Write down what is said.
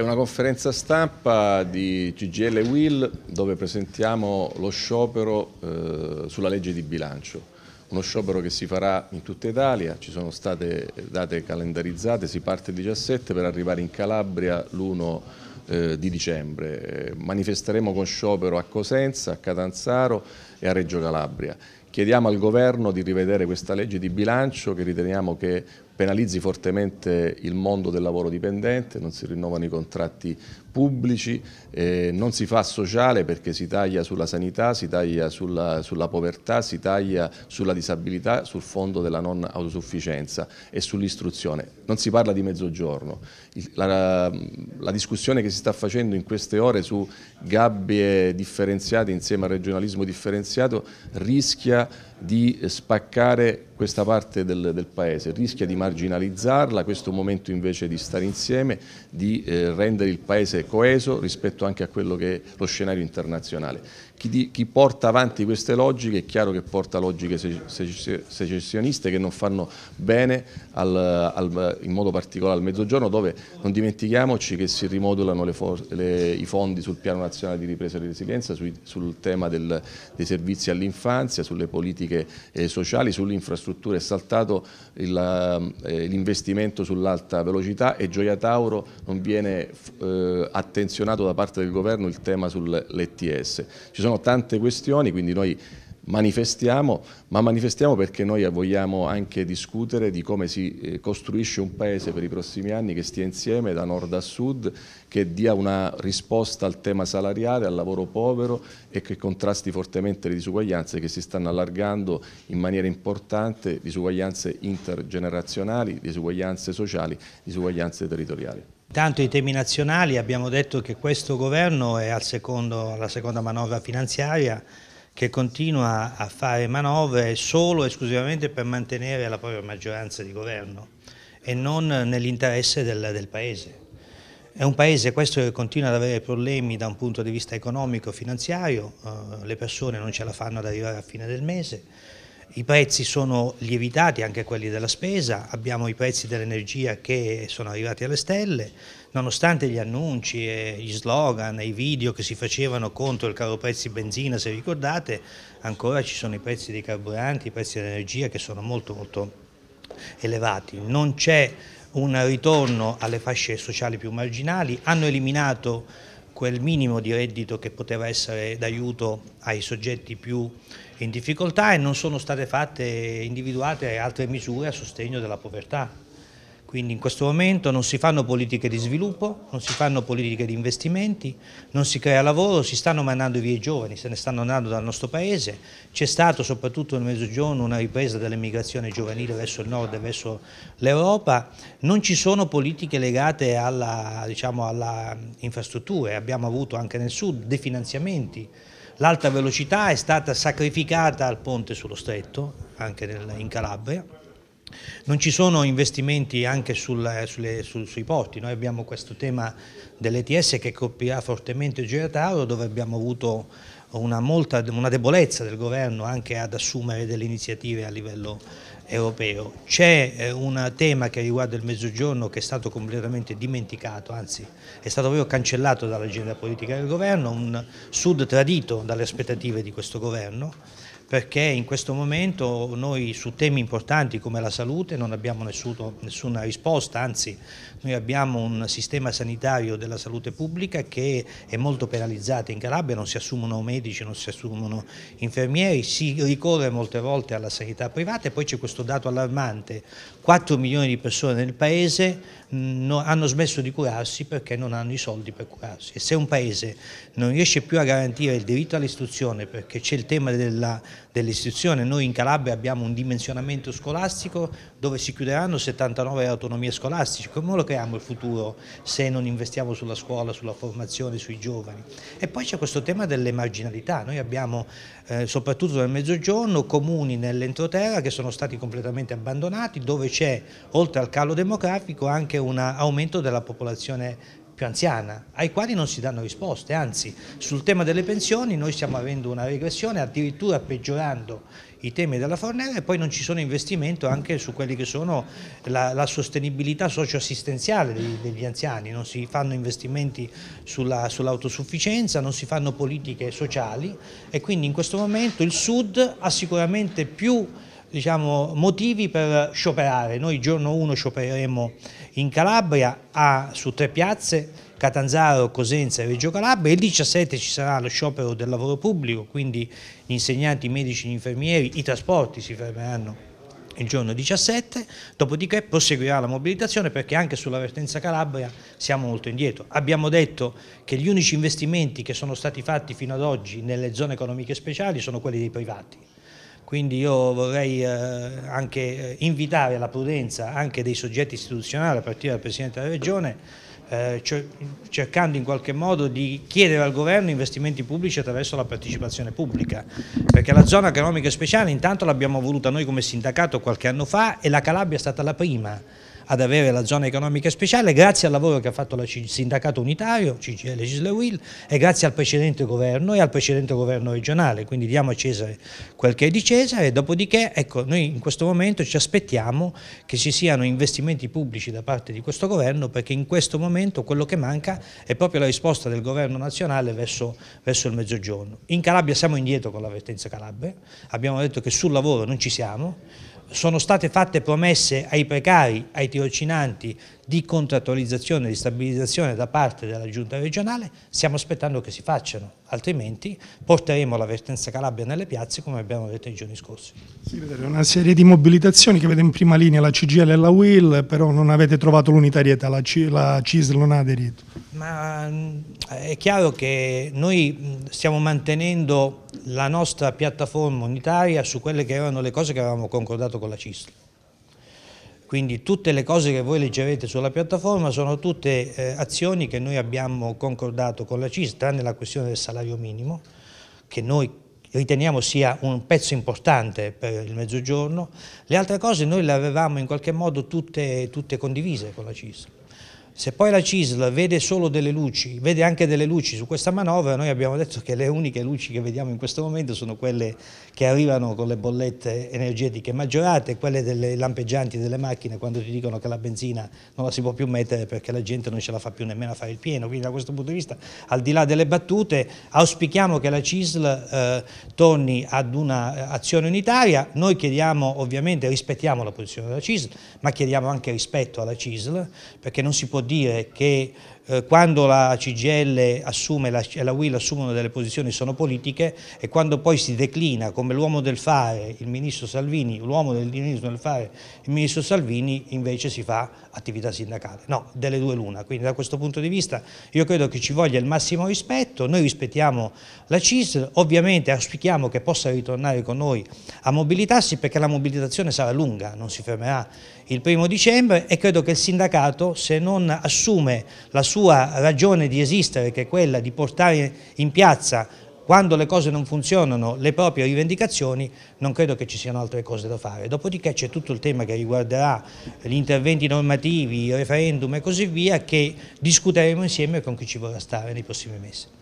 È una conferenza stampa di CGL Will dove presentiamo lo sciopero eh, sulla legge di bilancio. Uno sciopero che si farà in tutta Italia, ci sono state date calendarizzate, si parte il 17 per arrivare in Calabria l'1 eh, di dicembre. Eh, manifesteremo con sciopero a Cosenza, a Catanzaro e a Reggio Calabria. Chiediamo al governo di rivedere questa legge di bilancio che riteniamo che penalizzi fortemente il mondo del lavoro dipendente, non si rinnovano i contratti pubblici, eh, non si fa sociale perché si taglia sulla sanità, si taglia sulla, sulla, povertà, si taglia sulla disabilità, sul fondo della non autosufficienza e sull'istruzione. Non si parla di mezzogiorno. La, la, discussione che si sta facendo in queste ore su gabbie differenziate insieme al regionalismo differenziato rischia di spaccare questa parte del, del Paese, rischia di marginalizzarla, questo è un momento invece di stare insieme, di eh, rendere il Paese coeso rispetto anche a quello che è lo scenario internazionale. Chi, chi porta avanti queste logiche è chiaro che porta logiche secessioniste che non fanno bene al, al, in modo particolare al mezzogiorno dove non dimentichiamoci che si rimodulano le le, i fondi sul piano nazionale di ripresa e resilienza, sui, sul tema del, dei servizi all'infanzia, sulle politiche eh, sociali, sull'infrastruttura è saltato eh, l'investimento eh, sull'alta velocità e Gioia Tauro non viene eh, attenzionato da parte del governo il tema sull'ETS. Ci sono tante questioni, quindi noi manifestiamo, ma manifestiamo perché noi vogliamo anche discutere di come si eh, costruisce un paese per i prossimi anni che stia insieme da nord a sud, che dia una risposta al tema salariale, al lavoro povero e che contrasti fortemente le disuguaglianze che si stanno allargando in maniera importante, disuguaglianze intergenerazionali, disuguaglianze sociali, disuguaglianze territoriali. Tanto i temi nazionali, abbiamo detto che questo governo è al secondo, alla seconda manovra finanziaria che continua a fare manovre solo e esclusivamente per mantenere la propria maggioranza di governo e non nell'interesse del, del Paese. È un paese questo che continua ad avere problemi da un punto di vista economico e finanziario, eh, le persone non ce la fanno ad arrivare a fine del mese, i prezzi sono lievitati, anche quelli della spesa, abbiamo i prezzi dell'energia che sono arrivati alle stelle, nonostante gli annunci, gli slogan, i video che si facevano contro il caro prezzi benzina, se ricordate, ancora ci sono i prezzi dei carburanti, i prezzi dell'energia che sono molto molto elevati. Non c'è un ritorno alle fasce sociali più marginali, hanno eliminato quel minimo di reddito che poteva essere d'aiuto ai soggetti più in difficoltà e non sono state fatte individuate altre misure a sostegno della povertà. Quindi in questo momento non si fanno politiche di sviluppo, non si fanno politiche di investimenti, non si crea lavoro, si stanno mandando via i giovani, se ne stanno andando dal nostro paese. C'è stata soprattutto nel Mezzogiorno una ripresa dell'emigrazione giovanile verso il nord e verso l'Europa. Non ci sono politiche legate alle diciamo, infrastrutture, abbiamo avuto anche nel sud definanziamenti. L'alta velocità è stata sacrificata al ponte sullo stretto, anche in Calabria non ci sono investimenti anche sul, eh, sulle, sul, sui porti, noi abbiamo questo tema dell'ETS che colpirà fortemente il Giratauro dove abbiamo avuto una, molta, una debolezza del governo anche ad assumere delle iniziative a livello europeo. C'è eh, un tema che riguarda il mezzogiorno che è stato completamente dimenticato, anzi è stato proprio cancellato dall'agenda politica del governo, un sud tradito dalle aspettative di questo governo perché in questo momento noi su temi importanti come la salute non abbiamo nessuno, nessuna risposta, anzi noi abbiamo un sistema sanitario della salute pubblica che è molto penalizzato in Calabria, non si assumono medici, non si assumono infermieri, si ricorre molte volte alla sanità privata e poi c'è questo dato allarmante, 4 milioni di persone nel paese hanno smesso di curarsi perché non hanno i soldi per curarsi e se un paese non riesce più a garantire il diritto all'istruzione perché c'è il tema della dell'istituzione. Noi in Calabria abbiamo un dimensionamento scolastico dove si chiuderanno 79 autonomie scolastiche. Come lo creiamo il futuro se non investiamo sulla scuola, sulla formazione, sui giovani? E poi c'è questo tema delle marginalità. Noi abbiamo, eh, soprattutto nel mezzogiorno, comuni nell'entroterra che sono stati completamente abbandonati, dove c'è, oltre al calo demografico, anche un aumento della popolazione più anziana, ai quali non si danno risposte, anzi sul tema delle pensioni noi stiamo avendo una regressione addirittura peggiorando i temi della fornera e poi non ci sono investimenti anche su quelli che sono la, la sostenibilità socioassistenziale degli, degli, anziani, non si fanno investimenti sull'autosufficienza, sull non si fanno politiche sociali e quindi in questo momento il Sud ha sicuramente più diciamo, motivi per scioperare. Noi giorno 1 sciopereremo in Calabria a, su tre piazze, Catanzaro, Cosenza e Reggio Calabria. Il 17 ci sarà lo sciopero del lavoro pubblico, quindi gli insegnanti, i medici, gli infermieri, i trasporti si fermeranno il giorno 17, dopodiché proseguirà la mobilitazione perché anche sull'avvertenza Calabria siamo molto indietro. Abbiamo detto che gli unici investimenti che sono stati fatti fino ad oggi nelle zone economiche speciali sono quelli dei privati quindi io vorrei eh, anche eh, invitare alla prudenza anche dei soggetti istituzionali, a partire dal Presidente della Regione, eh, cercando in qualche modo di chiedere al governo investimenti pubblici attraverso la partecipazione pubblica, perché la zona economica speciale intanto l'abbiamo voluta noi come sindacato qualche anno fa e la Calabria è stata la prima ad avere la zona economica speciale grazie al lavoro che ha fatto il sindacato unitario, CGL Will, e grazie al precedente governo e al precedente governo regionale, quindi diamo a Cesare quel che è di Cesare e dopodiché ecco, noi in questo momento ci aspettiamo che ci siano investimenti pubblici da parte di questo governo perché in questo momento quello che manca è proprio la risposta del governo nazionale verso, verso il mezzogiorno. In Calabria siamo indietro con l'avvertenza Calabria, abbiamo detto che sul lavoro non ci siamo, sono state fatte promesse ai precari, ai tirocinanti di contrattualizzazione e di stabilizzazione da parte della giunta regionale, stiamo aspettando che si facciano, altrimenti porteremo l'avvertenza Calabria nelle piazze come abbiamo detto i giorni scorsi. Sì, una serie di mobilitazioni che vede in prima linea la CGL e la UIL, però non avete trovato l'unitarietà, la, la CISL non ha aderito. Ma mm, è chiaro che noi mm, stiamo mantenendo la nostra piattaforma unitaria su quelle che erano le cose che avevamo concordato con la CISL. Quindi tutte le cose che voi leggerete sulla piattaforma sono tutte eh, azioni che noi abbiamo concordato con la CISL, tranne la questione del salario minimo, che noi riteniamo sia un pezzo importante per il mezzogiorno. Le altre cose noi le avevamo in qualche modo tutte, tutte condivise con la CISL. Se poi la CISL vede solo delle luci, vede anche delle luci su questa manovra, noi abbiamo detto che le uniche luci che vediamo in questo momento sono quelle che arrivano con le bollette energetiche maggiorate, quelle delle lampeggianti delle macchine quando ti dicono che la benzina non la si può più mettere perché la gente non ce la fa più nemmeno a fare il pieno. Quindi da questo punto di vista, al di là delle battute, auspichiamo che la CISL eh, torni ad un'azione eh, unitaria. Noi chiediamo ovviamente, rispettiamo la posizione della CISL, ma chiediamo anche rispetto alla CISL perché non si può dire che eh, quando la CGL assume, la, e la UIL assumono delle posizioni sono politiche e quando poi si declina come l'uomo del fare il ministro Salvini, l'uomo del, del fare il ministro Salvini invece si fa attività sindacale, no, delle due l'una, quindi da questo punto di vista io credo che ci voglia il massimo rispetto, noi rispettiamo la CIS, ovviamente auspichiamo che possa ritornare con noi a mobilitarsi perché la mobilitazione sarà lunga, non si fermerà il primo dicembre e credo che il sindacato se non assume la sua ragione di esistere, che è quella di portare in piazza quando le cose non funzionano le proprie rivendicazioni, non credo che ci siano altre cose da fare. Dopodiché c'è tutto il tema che riguarderà gli interventi normativi, il referendum e così via, che discuteremo insieme con chi ci vorrà stare nei prossimi mesi.